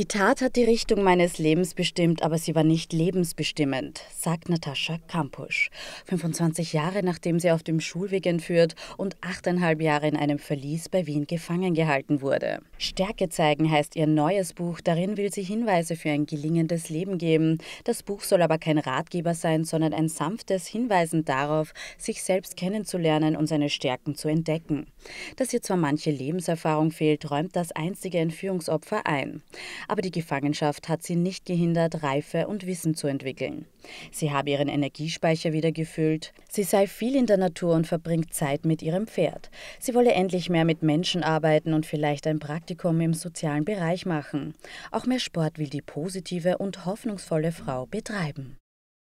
Die Tat hat die Richtung meines Lebens bestimmt, aber sie war nicht lebensbestimmend, sagt Natascha Kampusch. 25 Jahre nachdem sie auf dem Schulweg entführt und achteinhalb Jahre in einem Verlies bei Wien gefangen gehalten wurde. Stärke zeigen heißt ihr neues Buch. Darin will sie Hinweise für ein gelingendes Leben geben. Das Buch soll aber kein Ratgeber sein, sondern ein sanftes Hinweisen darauf, sich selbst kennenzulernen und seine Stärken zu entdecken. Dass ihr zwar manche Lebenserfahrung fehlt, räumt das einzige Entführungsopfer ein aber die Gefangenschaft hat sie nicht gehindert, Reife und Wissen zu entwickeln. Sie habe ihren Energiespeicher wieder gefüllt, sie sei viel in der Natur und verbringt Zeit mit ihrem Pferd. Sie wolle endlich mehr mit Menschen arbeiten und vielleicht ein Praktikum im sozialen Bereich machen. Auch mehr Sport will die positive und hoffnungsvolle Frau betreiben.